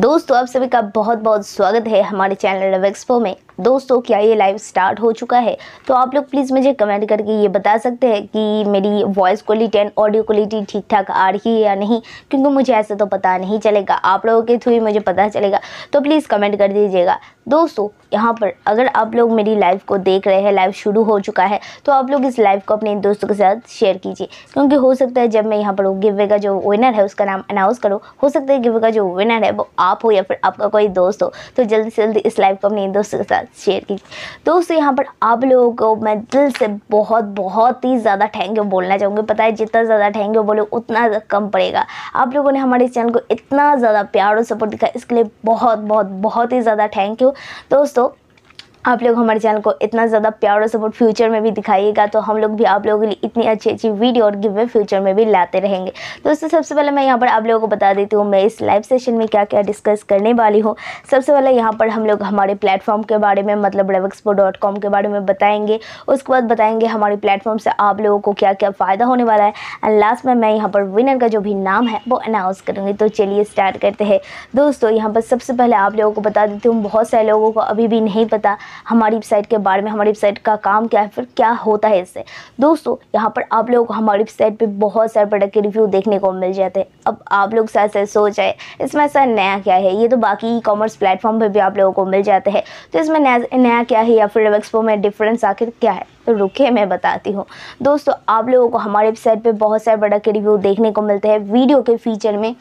दोस्तों आप सभी का बहुत बहुत स्वागत है हमारे चैनल लव एक्सपो में दोस्तों क्या ये लाइव स्टार्ट हो चुका है तो आप लोग प्लीज़ मुझे कमेंट करके ये बता सकते हैं कि मेरी voice quality and audio quality ठीक ठाक आ रही है या नहीं क्योंकि मुझे ऐसा तो पता नहीं चलेगा आप लोगों के थ्रू ही मुझे पता चलेगा तो प्लीज़ कमेंट कर दीजिएगा दोस्तों यहाँ पर अगर आप लोग मेरी लाइव को देख रहे हैं लाइव शुरू हो चुका है तो आप लोग इस लाइव को अपने दोस्तों के साथ शेयर कीजिए क्योंकि हो सकता है जब मैं यहाँ पर गिवे का जो विनर है उसका नाम अनाउंस करूँ हो सकता है गिवे का जो विनर है वो आप हो या फिर आपका कोई दोस्त हो तो जल्दी से जल्दी इस लाइव को अपने दोस्तों के साथ साथ शेयर की दोस्तों यहाँ पर आप लोगों को मैं दिल से बहुत बहुत ही ज़्यादा थैंक यू बोलना चाहूँगी पता है जितना ज़्यादा थैंक यू बोलो उतना कम पड़ेगा आप लोगों ने हमारे चैनल को इतना ज़्यादा प्यार और सपोर्ट दिखाया इसके लिए बहुत बहुत बहुत ही ज़्यादा थैंक यू दोस्तों आप लोग हमारे चैनल को इतना ज़्यादा प्यार और सपोर्ट फ्यूचर में भी दिखाइएगा तो हम लोग भी आप लोगों के लिए इतनी अच्छी अच्छी वीडियो और गिवे फ्यूचर में भी लाते रहेंगे दोस्तों सबसे पहले मैं यहाँ पर आप लोगों को बता देती हूँ मैं इस लाइव सेशन में क्या क्या डिस्कस करने वाली हूँ सबसे पहले यहाँ पर हम लोग हमारे प्लेटफॉर्म के बारे में मतलब रेवक्सपो के बारे में बताएंगे उसके बाद बताएंगे हमारे प्लेटफॉर्म से आप लोगों को क्या क्या फ़ायदा होने वाला है एंड लास्ट में मैं यहाँ पर विनर का जो भी नाम है वो अनाउंस करूँगी तो चलिए स्टार्ट करते हैं दोस्तों यहाँ पर सबसे पहले आप लोगों को बता देती हूँ बहुत सारे लोगों को अभी भी नहीं पता हमारी वेबसाइट के बारे में हमारी वेबसाइट का काम क्या है फिर क्या होता है इससे दोस्तों यहाँ पर आप लोगों को हमारी वेबसाइट पर बहुत सारे प्रोडक्ट के रिव्यू देखने को मिल जाते हैं अब आप लोग शायद से सोच आए इसमें ऐसा नया क्या है ये तो बाकी ई कॉमर्स प्लेटफॉर्म पर भी आप लोगों को मिल जाते हैं तो इसमें नया क्या है या फिर एक्सपो में डिफरेंस आखिर क्या है तो रुके मैं बताती हूँ दोस्तों आप लोगों को हमारे वेबसाइट पे बहुत सारे प्रोडक्ट के रिव्यू देखने को मिलते हैं वीडियो के फीचर में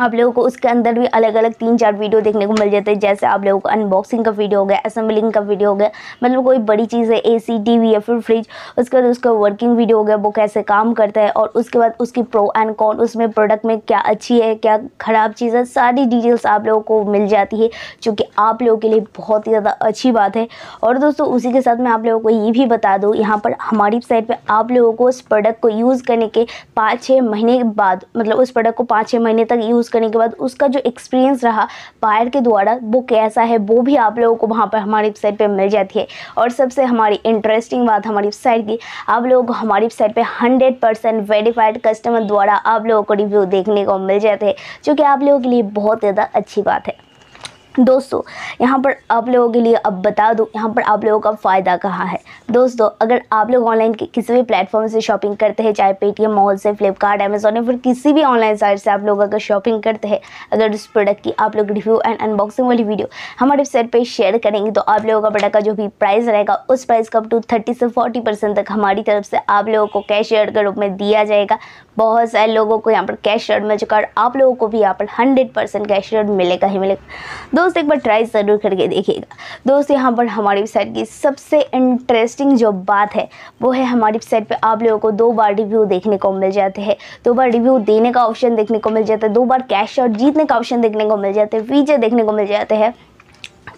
आप लोगों को उसके अंदर भी अलग अलग तीन चार वीडियो देखने को मिल जाते हैं जैसे आप लोगों को अनबॉक्सिंग का वीडियो हो गया असेंबलिंग का वीडियो हो गया मतलब कोई बड़ी चीज़ है एसी टीवी या फिर फ्रिज उसके बाद उसका वर्किंग वीडियो हो गया वो कैसे काम करता है और उसके बाद उसकी प्रो एंड कॉन उसमें प्रोडक्ट में क्या अच्छी है क्या ख़राब चीज़ है सारी डिटेल्स आप लोगों को मिल जाती है जो कि आप लोगों के लिए बहुत ही ज़्यादा अच्छी बात है और दोस्तों उसी के साथ मैं आप लोगों को ये भी बता दूँ यहाँ पर हमारी साइड पर आप लोगों को उस प्रोडक्ट को यूज़ करने के पाँच छः महीने बाद मतलब उस प्रोडक्ट को पाँच छः महीने तक यूज़ यूज़ करने के बाद उसका जो एक्सपीरियंस रहा बायर के द्वारा वो कैसा है वो भी आप लोगों को वहाँ पर हमारी वेबसाइट पर मिल जाती है और सबसे हमारी इंटरेस्टिंग बात हमारी वेबसाइट की आप लोगों को हमारी वेबसाइट पर हंड्रेड परसेंट वेरीफाइड कस्टमर द्वारा आप लोगों को रिव्यू देखने को मिल जाते हैं जो कि आप लोगों के लिए बहुत ज़्यादा अच्छी बात है दोस्तों यहाँ पर आप लोगों के लिए अब बता दूँ यहाँ पर आप लोगों का फ़ायदा कहाँ है दोस्तों अगर आप लोग ऑनलाइन किसी भी प्लेटफॉर्म से शॉपिंग करते हैं चाहे पेटीएम मॉल से फ्लिपकार्ट अमेजोन या फिर किसी भी ऑनलाइन साइट से आप लोग अगर शॉपिंग करते हैं अगर उस प्रोडक्ट की आप लोग रिव्यू एंड अनबॉक्सिंग वाली वीडियो हमारे वेबसाइट पर शेयर करेंगे तो आप लोगों का प्रोडक्ट का जो भी प्राइस रहेगा उस प्राइस का अप टू थर्टी से फोर्टी परसेंट तक हमारी तरफ से आप लोगों को कैश एयर के रूप में दिया जाएगा बहुत सारे लोगों को यहाँ पर कैश एयर मिल चुका है और आप लोगों को भी यहाँ पर हंड्रेड परसेंट कैश एयर मिलेगा ही मिलेगा दोस्त एक बार ट्राई ज़रूर करके देखिएगा दोस्त यहाँ पर हमारी वेबसाइट की सबसे इंटरेस्टिंग जो बात है वो है हमारी वेबसाइट पे आप लोगों को दो बार रिव्यू देखने को मिल जाते हैं दो बार रिव्यू देने का ऑप्शन देखने को मिल जाता है दो बार कैश और जीतने का ऑप्शन देखने को मिल जाते हैं फीचर देखने को मिल जाते हैं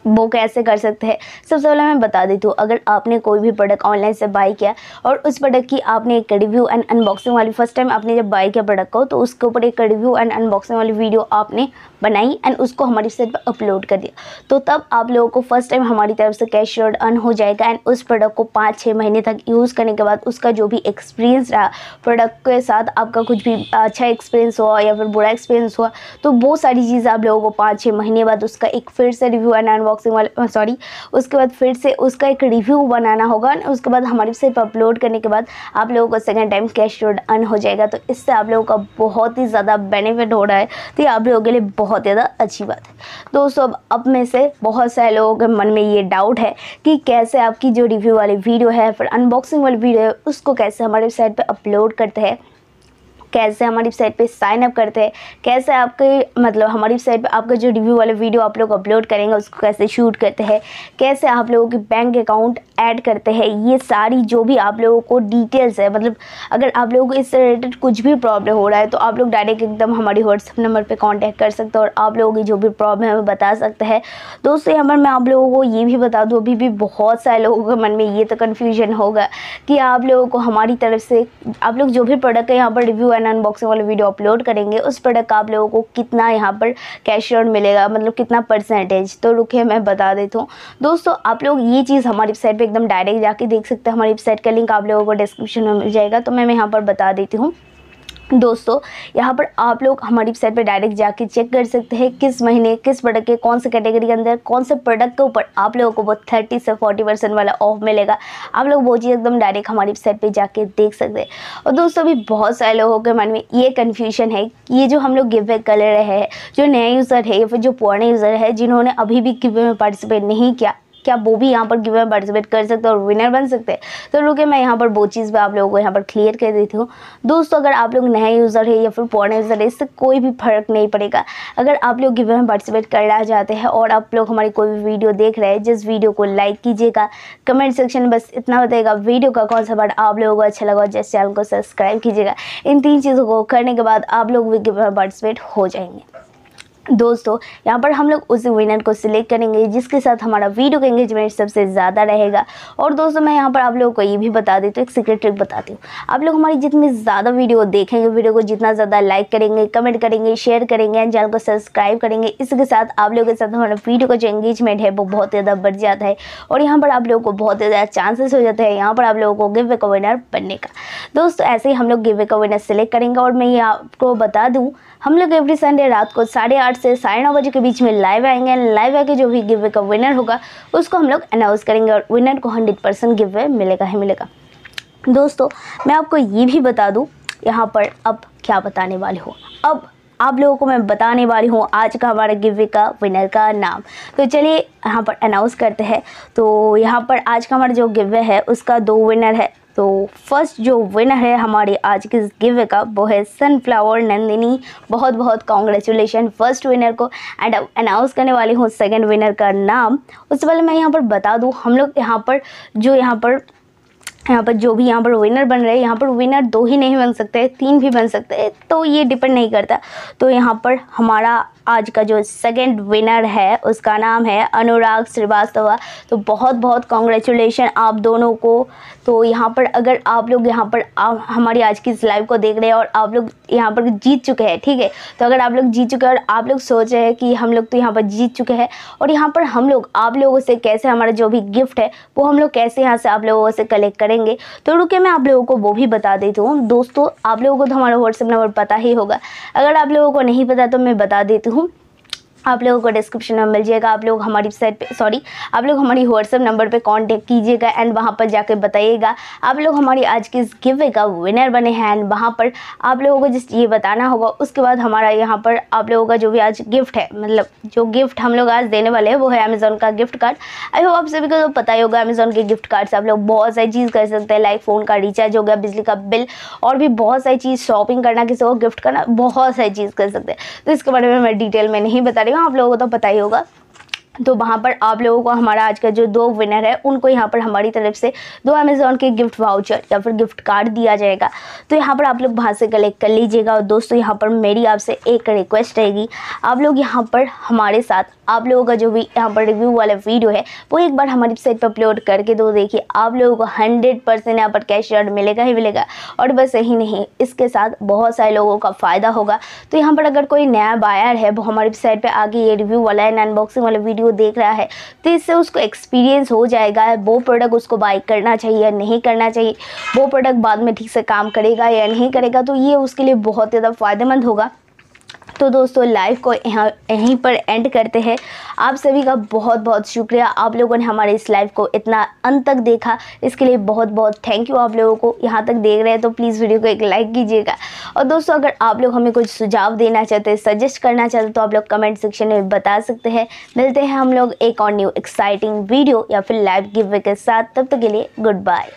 वो कैसे कर सकते हैं सबसे पहले मैं बता देती हूँ अगर आपने कोई भी प्रोडक्ट ऑनलाइन से बाई किया और उस प्रोडक्ट की आपने एक रिव्यू एंड अनबॉक्सिंग वाली फर्स्ट टाइम आपने जब बाई किया प्रोडक्ट को तो उसके ऊपर एक रिव्यू एंड अनबॉक्सिंग वाली वीडियो आपने बनाई एंड उसको हमारी साइट पर अपलोड कर दिया तो तब आप लोगों को फर्स्ट टाइम हमारी तरफ से कैश रिवॉर्ड अर्न हो जाएगा एंड उस प्रोडक्ट को पाँच छः महीने तक यूज़ करने के बाद उसका जो भी एक्सपीरियंस रहा प्रोडक्ट के साथ आपका कुछ भी अच्छा एक्सपीरियंस हुआ या फिर बुरा एक्सपीरियंस हुआ तो वो सारी चीज़ आप लोगों को पाँच छः महीने बाद उसका एक फिर से रिव्यू एंड अनबॉक्स अनबॉक्सिंग वाले सॉरी उसके बाद फिर से उसका एक रिव्यू बनाना होगा उसके बाद हमारी वेबसाइट पर अपलोड करने के बाद आप लोगों का सेकेंड टाइम कैश रोड अन हो जाएगा तो इससे आप लोगों का बहुत ही ज़्यादा बेनिफिट हो रहा है तो ये आप लोगों के लिए बहुत ज़्यादा अच्छी बात है दोस्तों अब अब में से बहुत सारे लोगों के मन में ये डाउट है कि कैसे आपकी जो रिव्यू वाली वीडियो है फिर अनबॉक्सिंग वाली वीडियो है उसको कैसे हमारे वेबसाइट पर अपलोड करते हैं कैसे हमारी वेबसाइट पे साइन अप करते हैं कैसे आपके मतलब हमारी वेबसाइट पे आपका जो रिव्यू वाले वीडियो आप लोग अपलोड करेंगे उसको कैसे शूट करते हैं कैसे आप लोगों के बैंक अकाउंट ऐड करते हैं ये सारी जो भी आप लोगों को डिटेल्स है मतलब अगर आप लोगों को इससे रिलेटेड कुछ भी प्रॉब्लम हो रहा है तो आप लोग डायरेक्ट एकदम हमारी व्हाट्सअप नंबर पर कॉन्टैक्ट कर सकते हैं और आप लोगों की जो भी प्रॉब्लम है वो बता सकते हैं दोस्तों यहाँ पर मैं आप लोगों को ये भी बता दूँ अभी भी बहुत सारे लोगों के मन में ये तो कन्फ्यूजन होगा कि आप लोगों को हमारी तरफ से आप लोग जो भी प्रोडक्ट है यहाँ पर रिव्यू एंड एंड अनबॉक्सिंग वाले वीडियो अपलोड करेंगे उस प्रोडक्ट का आप लोगों को कितना यहाँ पर कैश ऑन मिलेगा मतलब कितना परसेंटेज तो रुके मैं बता देता हूँ दोस्तों आप लोग ये चीज़ हमारी वेबसाइट पर एकदम डायरेक्ट जाके देख सकते हैं हमारी वेबसाइट का लिंक आप लोगों को डिस्क्रिप्शन में मिल जाएगा तो मैं यहाँ पर बता देती हूँ दोस्तों यहाँ पर आप लोग हमारी वेबसाइट पर डायरेक्ट जाके चेक कर सकते हैं किस महीने किस प्रोडक्ट के कौन से कैटेगरी के अंदर कौन से प्रोडक्ट के ऊपर आप लोगों को वो थर्टी से फोर्टी परसेंट वाला ऑफ मिलेगा आप लोग वो चीज़ एकदम डायरेक्ट हमारी वेबसाइट पर जाके देख सकते हैं और दोस्तों अभी बहुत सारे लोगों के मन में ये कन्फ्यूजन है कि ये जो हम लोग गिव कर रहे हैं जो नए यूज़र है या फिर जो पुराने यूज़र है जिन्होंने अभी भी गिवे में पार्टिसिपेट नहीं किया क्या वो भी यहाँ पर गिव में पार्टिसिपेट कर सकते हैं और विनर बन सकते हैं तो रुके मैं यहाँ पर वो चीज़ भी आप लोगों को यहाँ पर क्लियर कर देती हूँ दोस्तों अगर आप लोग नए यूज़र है या फिर पुराने यूज़र है इससे कोई भी फर्क नहीं पड़ेगा अगर आप लोग गिव में पार्टिसिपेट करना चाहते हैं और आप लोग हमारी कोई भी वीडियो देख रहे हैं जिस वीडियो को लाइक कीजिएगा कमेंट सेक्शन में बस इतना बताएगा वीडियो का कौन सा पार्ट आप लोगों को अच्छा लगा जिस चैनल को सब्सक्राइब कीजिएगा इन तीन चीज़ों को करने के बाद आप लोग भी गिव में पार्टिसिपेट हो जाएंगे दोस्तों यहाँ पर हम लोग उस विनर को सिलेक्ट करेंगे जिसके साथ हमारा वीडियो का एंगेजमेंट सबसे ज़्यादा रहेगा और दोस्तों मैं यहाँ पर आप लोगों को ये भी बता देती हूँ एक सीक्रेट ट्रिक बताती हूँ आप लोग हमारी जितनी ज़्यादा वीडियो देखेंगे वीडियो को जितना ज़्यादा लाइक करेंगे कमेंट करेंगे शेयर करेंगे एंड चैनल को सब्सक्राइब करेंगे इसके साथ आप लोगों के साथ हमारा वीडियो का जो एंगेजमेंट है वो बहुत ज़्यादा बढ़ जाता है और यहाँ पर आप लोगों को बहुत ज़्यादा चांसेस हो जाते हैं यहाँ पर आप लोगों को गिवे का विनर बनने का दोस्तों ऐसे ही हम लोग गिव का विनर सेलेक्ट करेंगे और मैं आपको बता दूँ हम लोग एवरी संडे रात को साढ़े आठ से साढ़े नौ बजे के बीच में लाइव आएंगे लाइव आके जो भी गिवे का विनर होगा उसको हम लोग अनाउंस करेंगे और विनर को हंड्रेड परसेंट गिवे मिलेगा ही मिलेगा दोस्तों मैं आपको ये भी बता दूँ यहाँ पर अब क्या बताने वाले हो अब आप लोगों को मैं बताने वाली हूँ आज का हमारा गिवे का विनर का नाम तो चलिए यहाँ पर अनाउंस करते हैं तो यहाँ पर आज का हमारा जो गिवे है उसका दो विनर है तो फर्स्ट जो विनर है हमारे आज के इस गिवे का वो है सनफ्लावर नंदिनी बहुत बहुत कॉन्ग्रेचुलेशन फर्स्ट विनर को एंड अब अनाउंस करने वाली हूँ सेकंड विनर का नाम उससे पहले मैं यहाँ पर बता दूँ हम लोग यहाँ पर जो यहाँ पर यहाँ पर जो भी यहाँ पर विनर बन रहे हैं यहाँ पर विनर दो ही नहीं बन सकते तीन भी बन सकते हैं तो ये डिपेंड नहीं करता तो यहाँ पर हमारा आज का जो सेकंड विनर है उसका नाम है अनुराग श्रीवास्तव तो बहुत बहुत कॉन्ग्रेचुलेशन आप दोनों को तो यहाँ पर अगर आप लोग यहाँ पर आप हमारी आज की इस लाइव को देख रहे हैं और आप लोग यहाँ पर जीत चुके हैं ठीक है तो अगर आप लोग जीत चुके हैं और आप लोग सोच रहे हैं कि हम लोग तो यहाँ पर जीत चुके हैं और यहाँ पर हम लोग आप लोगों से कैसे हमारा जो भी गिफ्ट है वो हम लोग कैसे यहाँ से आप लोगों से कलेक्ट करें करेंगे तो रुके मैं आप लोगों को वो भी बता देती हूँ दोस्तों आप लोगों को तो हमारा व्हाट्सअप नंबर पता ही होगा अगर आप लोगों को नहीं पता तो मैं बता देती हूँ आप लोगों को डिस्क्रिप्शन में मिल जाएगा आप लोग हमारी वेबसाइट पे सॉरी आप लोग हमारी व्हाट्सअप नंबर पे कांटेक्ट कीजिएगा एंड वहाँ पर जाकर बताइएगा आप लोग हमारी आज की इस गिवे का विनर बने हैं एंड वहाँ पर आप लोगों को जस्ट ये बताना होगा उसके बाद हमारा यहाँ पर आप लोगों का जो भी आज गिफ्ट है मतलब जो गिफ्ट हम लोग आज देने वाले हैं वो है अमेज़ोन का गिफ्ट कार्ड आई होप आप सभी को तो पता ही होगा अमेज़ोन के गिफ्ट कार्ड से आप लोग बहुत सारी चीज़ कर सकते हैं लाइक फ़ोन का रिचार्ज हो गया बिजली का बिल और भी बहुत सारी चीज़ शॉपिंग करना किसी को गिफ्ट करना बहुत सारी चीज़ कर सकते हैं तो इसके बारे में मैं डिटेल में नहीं बता रही जाएगा आप लोगों को तो पता ही होगा तो वहाँ पर आप लोगों को हमारा आज का जो दो विनर है उनको यहाँ पर हमारी तरफ से दो अमेज़ोन के गिफ्ट वाउचर या फिर गिफ्ट कार्ड दिया जाएगा तो यहाँ पर आप लोग वहाँ से कलेक्ट कर लीजिएगा और दोस्तों यहाँ पर मेरी आपसे एक रिक्वेस्ट रहेगी आप लोग यहाँ पर हमारे साथ आप लोगों का जो भी यहाँ पर रिव्यू वाला वीडियो है वो एक बार हमारी वेबसाइट पर अपलोड करके दो देखिए आप लोगों को हंड्रेड परसेंट यहाँ पर कैश रिजल्ट मिलेगा ही मिलेगा और बस यही नहीं इसके साथ बहुत सारे लोगों का फ़ायदा होगा तो यहाँ पर अगर कोई नया बायर है वो हमारी वेबसाइट पर आगे ये रिव्यू वाला एंड अनबॉक्सिंग वाला वीडियो देख रहा है तो इससे उसको एक्सपीरियंस हो जाएगा वो प्रोडक्ट उसको बाई करना चाहिए या नहीं करना चाहिए वो प्रोडक्ट बाद में ठीक से काम करेगा या नहीं करेगा तो ये उसके लिए बहुत ज़्यादा फ़ायदेमंद होगा तो दोस्तों लाइव को यहाँ यहीं पर एंड करते हैं आप सभी का बहुत बहुत शुक्रिया आप लोगों ने हमारे इस लाइव को इतना अंत तक देखा इसके लिए बहुत बहुत थैंक यू आप लोगों को यहाँ तक देख रहे हैं तो प्लीज़ वीडियो को एक लाइक कीजिएगा और दोस्तों अगर आप लोग हमें कुछ सुझाव देना चाहते हैं सजेस्ट करना चाहते हैं तो आप लोग कमेंट सेक्शन में बता सकते हैं मिलते हैं हम लोग एक और न्यू एक्साइटिंग वीडियो या फिर लाइव गिवे के साथ तब तक के लिए गुड बाय